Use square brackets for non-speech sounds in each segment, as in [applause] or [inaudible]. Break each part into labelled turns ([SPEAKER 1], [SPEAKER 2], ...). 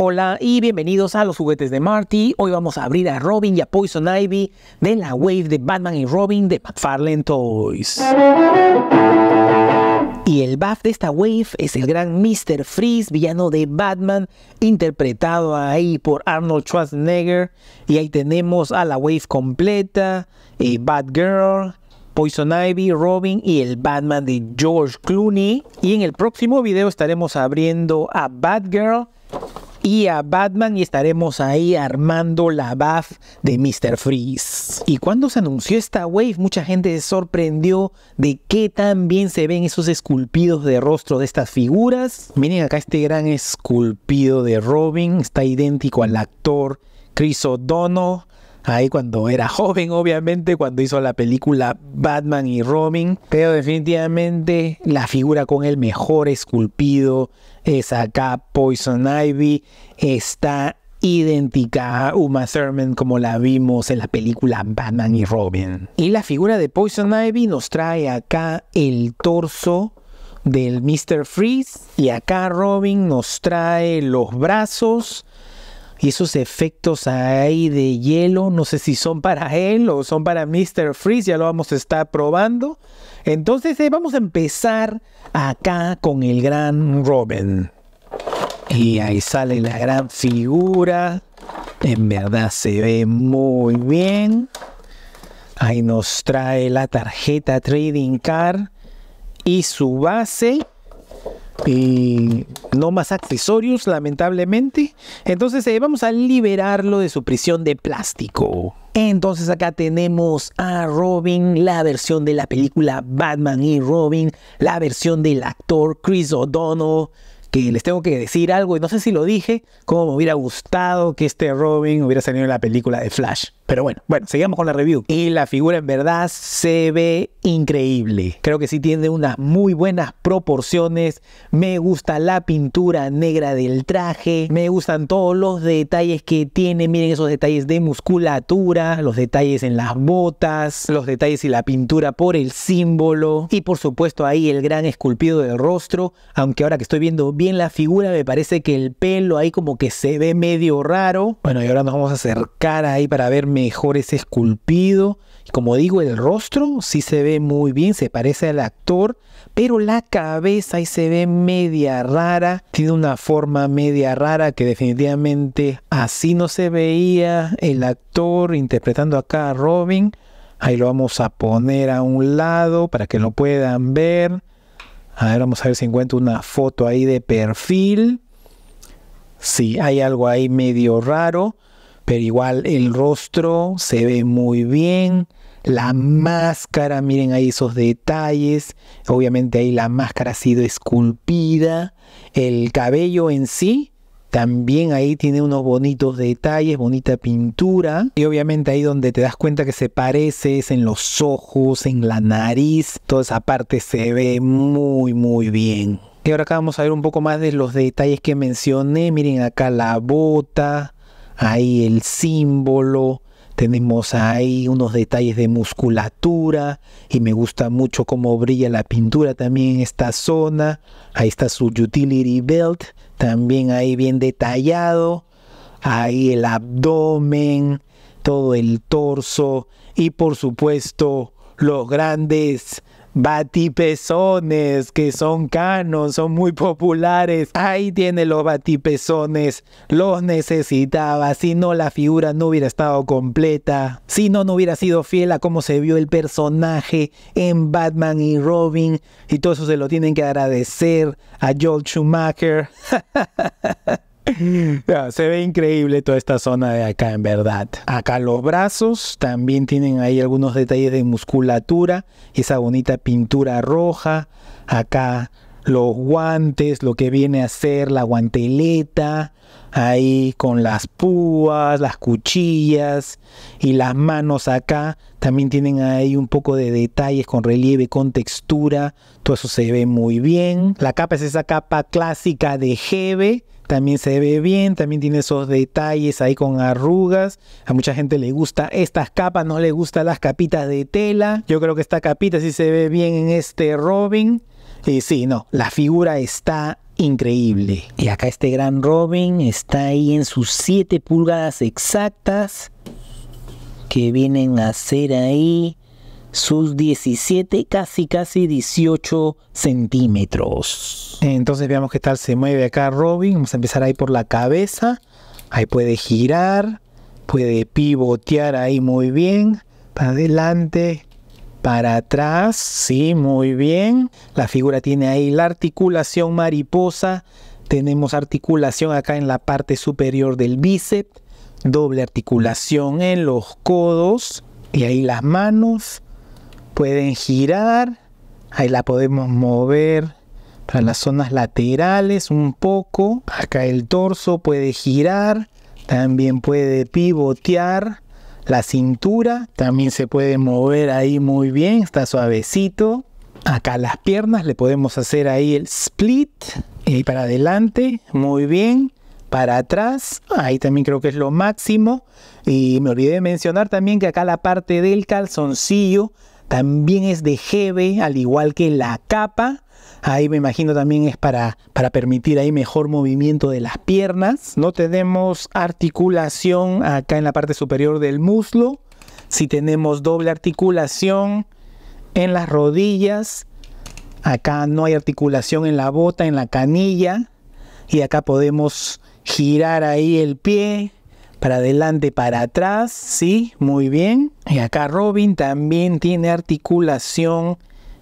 [SPEAKER 1] Hola y bienvenidos a los juguetes de Marty. Hoy vamos a abrir a Robin y a Poison Ivy de la wave de Batman y Robin de McFarlane Toys. Y el buff de esta wave es el gran Mr. Freeze, villano de Batman, interpretado ahí por Arnold Schwarzenegger. Y ahí tenemos a la wave completa, y eh, Batgirl, Poison Ivy, Robin y el Batman de George Clooney. Y en el próximo video estaremos abriendo a Batgirl, a Batman y estaremos ahí armando la BAF de Mr. Freeze. Y cuando se anunció esta wave, mucha gente se sorprendió de que tan bien se ven esos esculpidos de rostro de estas figuras. Miren acá este gran esculpido de Robin, está idéntico al actor Chris O'Donnell. Ahí cuando era joven, obviamente, cuando hizo la película Batman y Robin. Pero definitivamente la figura con el mejor esculpido es acá Poison Ivy, está idéntica a Uma Thurman como la vimos en la película Batman y Robin. Y la figura de Poison Ivy nos trae acá el torso del Mr. Freeze y acá Robin nos trae los brazos y esos efectos ahí de hielo, no sé si son para él o son para Mr. Freeze, ya lo vamos a estar probando. Entonces eh, vamos a empezar acá con el gran Robin. Y ahí sale la gran figura. En verdad se ve muy bien. Ahí nos trae la tarjeta Trading Card y su base y no más accesorios, lamentablemente. Entonces eh, vamos a liberarlo de su prisión de plástico. Entonces acá tenemos a Robin, la versión de la película Batman y Robin, la versión del actor Chris O'Donnell que les tengo que decir algo y no sé si lo dije, como me hubiera gustado que este Robin hubiera salido en la película de Flash. Pero bueno, bueno, seguimos con la review. Y la figura en verdad se ve increíble. Creo que sí tiene unas muy buenas proporciones. Me gusta la pintura negra del traje. Me gustan todos los detalles que tiene. Miren esos detalles de musculatura, los detalles en las botas, los detalles y la pintura por el símbolo. Y por supuesto ahí el gran esculpido del rostro. Aunque ahora que estoy viendo bien la figura, me parece que el pelo ahí como que se ve medio raro. Bueno, y ahora nos vamos a acercar ahí para verme mejor es esculpido. Como digo, el rostro sí se ve muy bien, se parece al actor, pero la cabeza ahí se ve media rara, tiene una forma media rara que definitivamente así no se veía el actor interpretando acá a Robin. Ahí lo vamos a poner a un lado para que lo puedan ver. A ver, vamos a ver si encuentro una foto ahí de perfil. Sí, hay algo ahí medio raro pero igual el rostro se ve muy bien. La máscara, miren ahí esos detalles. Obviamente ahí la máscara ha sido esculpida. El cabello en sí, también ahí tiene unos bonitos detalles, bonita pintura. Y obviamente ahí donde te das cuenta que se parece es en los ojos, en la nariz. Toda esa parte se ve muy, muy bien. Y ahora acá vamos a ver un poco más de los detalles que mencioné. Miren acá la bota, ahí el símbolo, tenemos ahí unos detalles de musculatura y me gusta mucho cómo brilla la pintura también en esta zona. Ahí está su utility belt, también ahí bien detallado. Ahí el abdomen, todo el torso y por supuesto los grandes batipezones, que son canon, son muy populares. Ahí tiene los batipezones, los necesitaba. Si no, la figura no hubiera estado completa. Si no, no hubiera sido fiel a cómo se vio el personaje en Batman y Robin. Y todo eso se lo tienen que agradecer a Joel Schumacher. [laughs] [laughs] se ve increíble toda esta zona de acá, en verdad. Acá los brazos también tienen ahí algunos detalles de musculatura, esa bonita pintura roja. Acá los guantes, lo que viene a ser la guanteleta, ahí con las púas, las cuchillas y las manos acá. También tienen ahí un poco de detalles con relieve, con textura. Todo eso se ve muy bien. La capa es esa capa clásica de Hebe también se ve bien, también tiene esos detalles ahí con arrugas. A mucha gente le gusta estas capas, no le gustan las capitas de tela. Yo creo que esta capita sí se ve bien en este Robin. Y sí, no, la figura está increíble. Y acá este gran Robin está ahí en sus 7 pulgadas exactas que vienen a ser ahí sus 17, casi casi 18 centímetros. Entonces veamos qué tal se mueve acá Robin. Vamos a empezar ahí por la cabeza. Ahí puede girar, puede pivotear ahí muy bien. Para adelante, para atrás. Sí, muy bien. La figura tiene ahí la articulación mariposa. Tenemos articulación acá en la parte superior del bíceps. Doble articulación en los codos. Y ahí las manos pueden girar, ahí la podemos mover para las zonas laterales un poco, acá el torso puede girar, también puede pivotear la cintura, también se puede mover ahí muy bien, está suavecito. Acá las piernas le podemos hacer ahí el split y para adelante, muy bien. Para atrás, ahí también creo que es lo máximo. Y me olvidé de mencionar también que acá la parte del calzoncillo también es de GB, al igual que la capa. Ahí me imagino también es para, permitir ahí mejor movimiento de las piernas. No tenemos articulación acá en la parte superior del muslo. Si tenemos doble articulación en las rodillas. Acá no hay articulación en la bota, en la canilla. Y acá podemos girar ahí el pie para adelante, para atrás, sí, muy bien. Y acá Robin también tiene articulación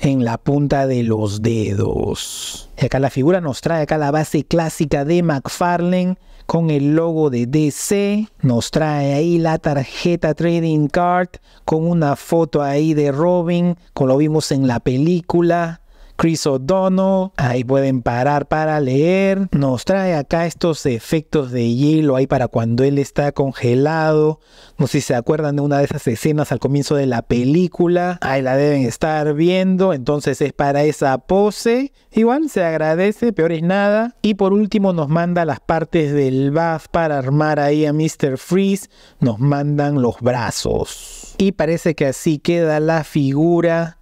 [SPEAKER 1] en la punta de los dedos. Y acá la figura nos trae acá la base clásica de McFarlane con el logo de DC. Nos trae ahí la tarjeta Trading Card con una foto ahí de Robin, como lo vimos en la película. Chris O'Donnell. Ahí pueden parar para leer. Nos trae acá estos efectos de hielo ahí para cuando él está congelado. No sé si se acuerdan de una de esas escenas al comienzo de la película. Ahí la deben estar viendo. Entonces es para esa pose. Igual se agradece, peor es nada. Y por último nos manda las partes del buff para armar ahí a Mr. Freeze. Nos mandan los brazos. Y parece que así queda la figura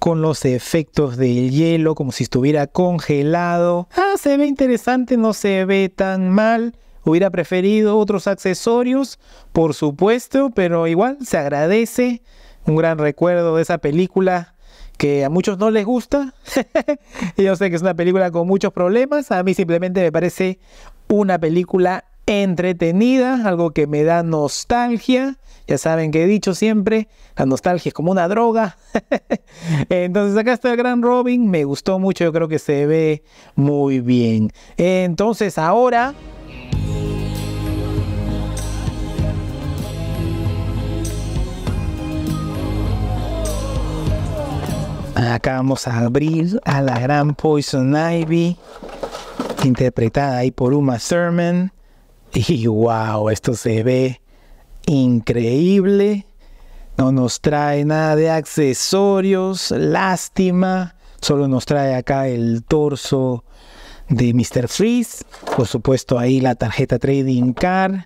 [SPEAKER 1] con los efectos del hielo, como si estuviera congelado. Ah, se ve interesante, no se ve tan mal. Hubiera preferido otros accesorios, por supuesto, pero igual se agradece. Un gran recuerdo de esa película que a muchos no les gusta. [laughs] Yo sé que es una película con muchos problemas. A mí simplemente me parece una película entretenida, algo que me da nostalgia. Ya saben que he dicho siempre, la nostalgia es como una droga. [laughs] Entonces acá está el gran Robin, me gustó mucho, yo creo que se ve muy bien. Entonces ahora... Acá vamos a abrir a la gran Poison Ivy, interpretada ahí por Uma Thurman. Y wow, esto se ve increíble. No nos trae nada de accesorios, lástima. Solo nos trae acá el torso de Mr. Freeze. Por supuesto ahí la tarjeta Trading Card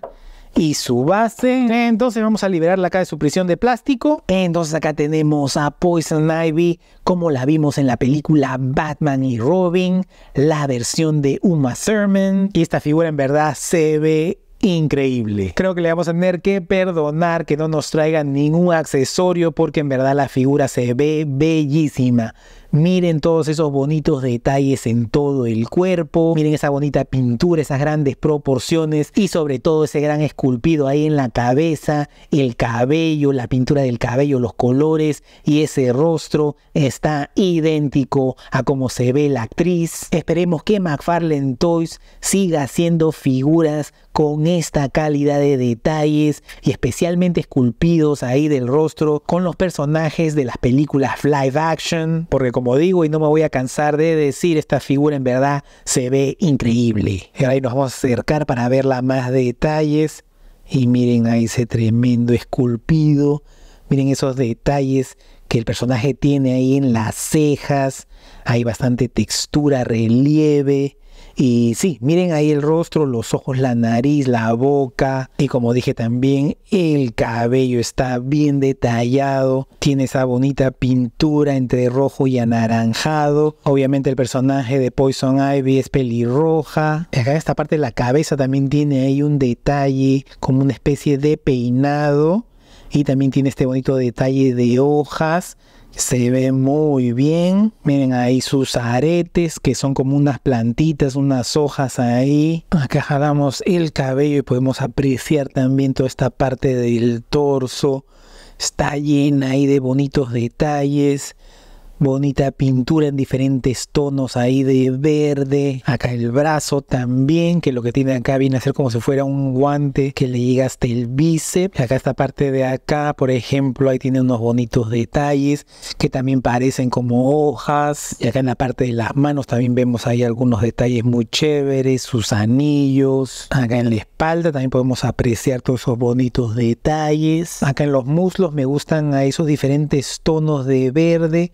[SPEAKER 1] y su base. Entonces vamos a liberarla acá de su prisión de plástico. Entonces acá tenemos a Poison Ivy, como la vimos en la película Batman y Robin, la versión de Uma Thurman. Y esta figura en verdad se ve increíble. Creo que le vamos a tener que perdonar que no nos traigan ningún accesorio porque en verdad la figura se ve bellísima. Miren todos esos bonitos detalles en todo el cuerpo. Miren esa bonita pintura, esas grandes proporciones y sobre todo ese gran esculpido ahí en la cabeza, el cabello, la pintura del cabello, los colores y ese rostro está idéntico a cómo se ve la actriz. Esperemos que McFarlane Toys siga haciendo figuras con esta calidad de detalles y especialmente esculpidos ahí del rostro con los personajes de las películas live action, porque como como digo y no me voy a cansar de decir, esta figura en verdad se ve increíble. ahí nos vamos a acercar para verla más detalles. Y miren ahí ese tremendo esculpido. Miren esos detalles que el personaje tiene ahí en las cejas. Hay bastante textura, relieve. Y sí, miren ahí el rostro, los ojos, la nariz, la boca. Y como dije también, el cabello está bien detallado. Tiene esa bonita pintura entre rojo y anaranjado. Obviamente el personaje de Poison Ivy es pelirroja. Acá esta parte de la cabeza también tiene ahí un detalle como una especie de peinado. Y también tiene este bonito detalle de hojas se ve muy bien. Miren ahí sus aretes que son como unas plantitas, unas hojas ahí. Acá el cabello y podemos apreciar también toda esta parte del torso. Está llena ahí de bonitos detalles bonita pintura en diferentes tonos ahí de verde. Acá el brazo también, que lo que tiene acá viene a ser como si fuera un guante que le llega hasta el bíceps. Acá esta parte de acá, por ejemplo, ahí tiene unos bonitos detalles que también parecen como hojas. Y acá en la parte de las manos también vemos ahí algunos detalles muy chéveres, sus anillos. Acá en la espalda también podemos apreciar todos esos bonitos detalles. Acá en los muslos me gustan a esos diferentes tonos de verde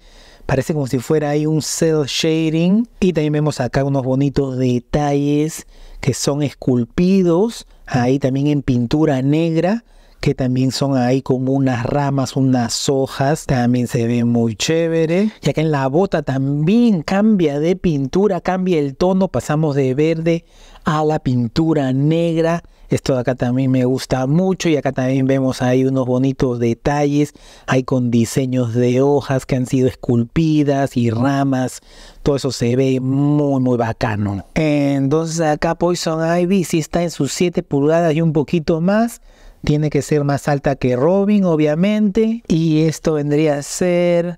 [SPEAKER 1] parece como si fuera ahí un cell shading. Y también vemos acá unos bonitos detalles que son esculpidos, ahí también en pintura negra que también son ahí como unas ramas, unas hojas, también se ve muy chévere. Y que en la bota también cambia de pintura, cambia el tono, pasamos de verde a la pintura negra esto de acá también me gusta mucho y acá también vemos ahí unos bonitos detalles. Hay con diseños de hojas que han sido esculpidas y ramas. Todo eso se ve muy, muy bacano. Entonces acá Poison Ivy si está en sus 7 pulgadas y un poquito más. Tiene que ser más alta que Robin, obviamente. Y esto vendría a ser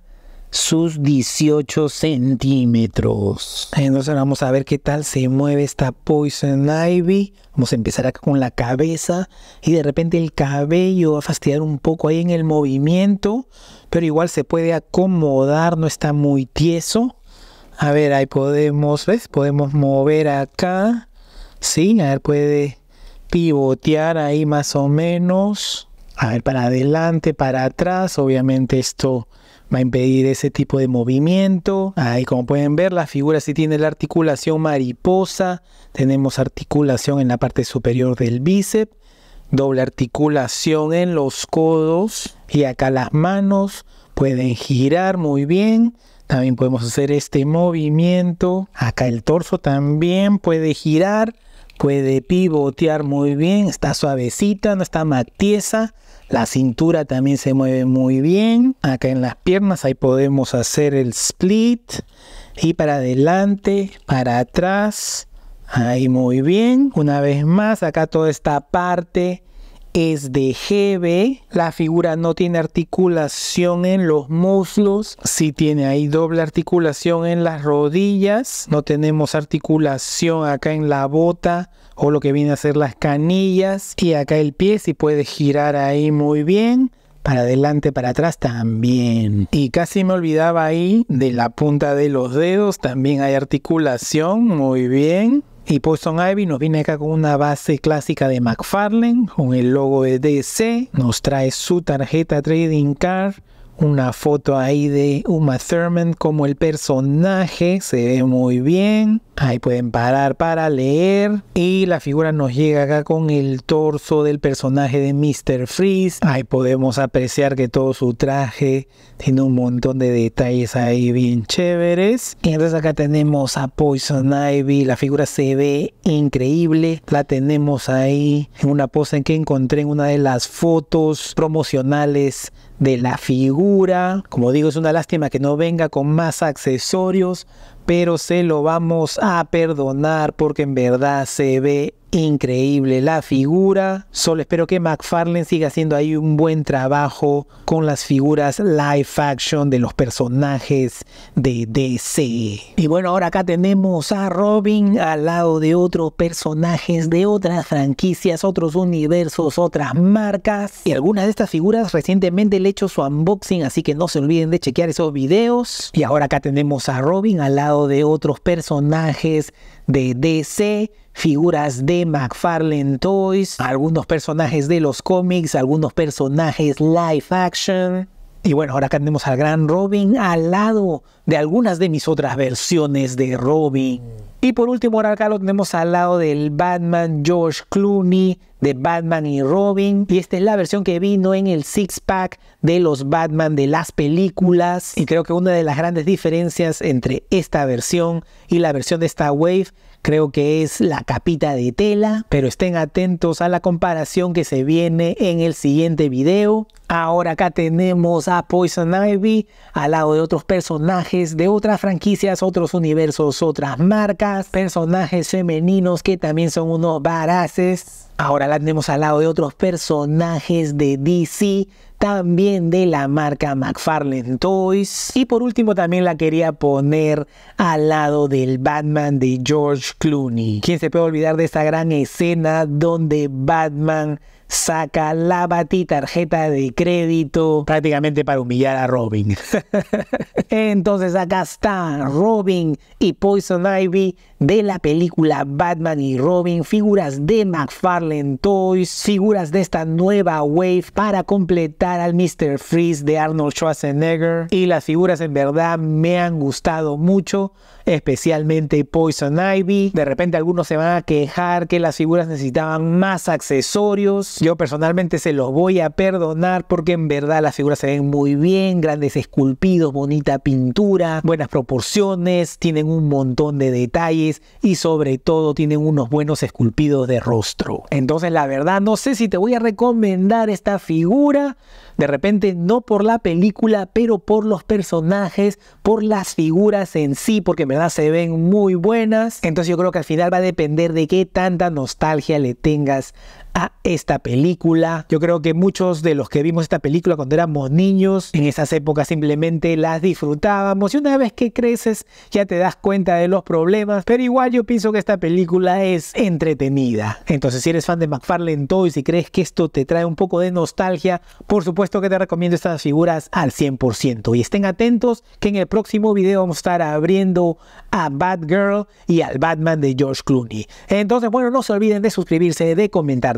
[SPEAKER 1] sus 18 centímetros. Entonces vamos a ver qué tal se mueve esta Poison Ivy. Vamos a empezar acá con la cabeza y de repente el cabello va a fastidiar un poco ahí en el movimiento, pero igual se puede acomodar, no está muy tieso. A ver, ahí podemos, ¿ves? Podemos mover acá. Sí, a ver, puede pivotear ahí más o menos. A ver, para adelante, para atrás. Obviamente esto va a impedir ese tipo de movimiento. Ahí como pueden ver, la figura sí tiene la articulación mariposa, tenemos articulación en la parte superior del bíceps, doble articulación en los codos y acá las manos pueden girar muy bien. También podemos hacer este movimiento. Acá el torso también puede girar, puede pivotear muy bien. Está suavecita, no está matiesa. La cintura también se mueve muy bien. Acá en las piernas ahí podemos hacer el split. Y para adelante, para atrás. Ahí muy bien. Una vez más, acá toda esta parte es de GB. La figura no tiene articulación en los muslos. Sí tiene ahí doble articulación en las rodillas. No tenemos articulación acá en la bota o lo que viene a ser las canillas y acá el pie si puede girar ahí muy bien para adelante, para atrás también. Y casi me olvidaba ahí de la punta de los dedos, también hay articulación, muy bien. Y Poison Ivy nos viene acá con una base clásica de McFarlane, con el logo de DC, nos trae su tarjeta Trading Card, una foto ahí de Uma Thurman como el personaje, se ve muy bien. Ahí pueden parar para leer. Y la figura nos llega acá con el torso del personaje de Mr. Freeze. Ahí podemos apreciar que todo su traje tiene un montón de detalles ahí bien chéveres. Y entonces acá tenemos a Poison Ivy. La figura se ve increíble. La tenemos ahí en una pose que encontré en una de las fotos promocionales de la figura. Como digo, es una lástima que no venga con más accesorios, pero se lo vamos a perdonar porque en verdad se ve increíble la figura. Solo espero que McFarlane siga haciendo ahí un buen trabajo con las figuras live action de los personajes de DC. Y bueno, ahora acá tenemos a Robin al lado de otros personajes de otras franquicias, otros universos, otras marcas. Y algunas de estas figuras recientemente le he hecho su unboxing, así que no se olviden de chequear esos videos. Y ahora acá tenemos a Robin al lado de otros personajes de DC figuras de McFarlane Toys, algunos personajes de los cómics, algunos personajes live action. Y bueno, ahora acá tenemos al gran Robin al lado de algunas de mis otras versiones de Robin. Y por último, ahora acá lo tenemos al lado del Batman George Clooney, de Batman y Robin. Y esta es la versión que vino en el six-pack de los Batman de las películas. Y creo que una de las grandes diferencias entre esta versión y la versión de esta Wave creo que es la capita de tela, pero estén atentos a la comparación que se viene en el siguiente video. Ahora acá tenemos a Poison Ivy al lado de otros personajes de otras franquicias, otros universos, otras marcas, personajes femeninos que también son unos baraces. Ahora la tenemos al lado de otros personajes de DC, también de la marca McFarlane Toys. Y por último también la quería poner al lado del Batman de George Clooney. ¿Quién se puede olvidar de esta gran escena donde Batman saca, la y tarjeta de crédito, prácticamente para humillar a Robin. [laughs] Entonces acá están Robin y Poison Ivy de la película Batman y Robin, figuras de McFarlane Toys, figuras de esta nueva wave para completar al Mr. Freeze de Arnold Schwarzenegger. Y las figuras en verdad me han gustado mucho, especialmente Poison Ivy. De repente algunos se van a quejar que las figuras necesitaban más accesorios. Yo personalmente se los voy a perdonar porque en verdad las figuras se ven muy bien, grandes esculpidos, bonita pintura, buenas proporciones, tienen un montón de detalles y sobre todo tienen unos buenos esculpidos de rostro. Entonces la verdad no sé si te voy a recomendar esta figura, de repente no por la película, pero por los personajes, por las figuras en sí, porque en verdad se ven muy buenas. Entonces yo creo que al final va a depender de qué tanta nostalgia le tengas a esta película. Yo creo que muchos de los que vimos esta película cuando éramos niños, en esas épocas simplemente las disfrutábamos y una vez que creces ya te das cuenta de los problemas, pero igual yo pienso que esta película es entretenida. Entonces si eres fan de McFarlane Toys y crees que esto te trae un poco de nostalgia, por supuesto que te recomiendo estas figuras al 100% y estén atentos que en el próximo video vamos a estar abriendo a Batgirl y al Batman de George Clooney. Entonces bueno, no se olviden de suscribirse, de comentar,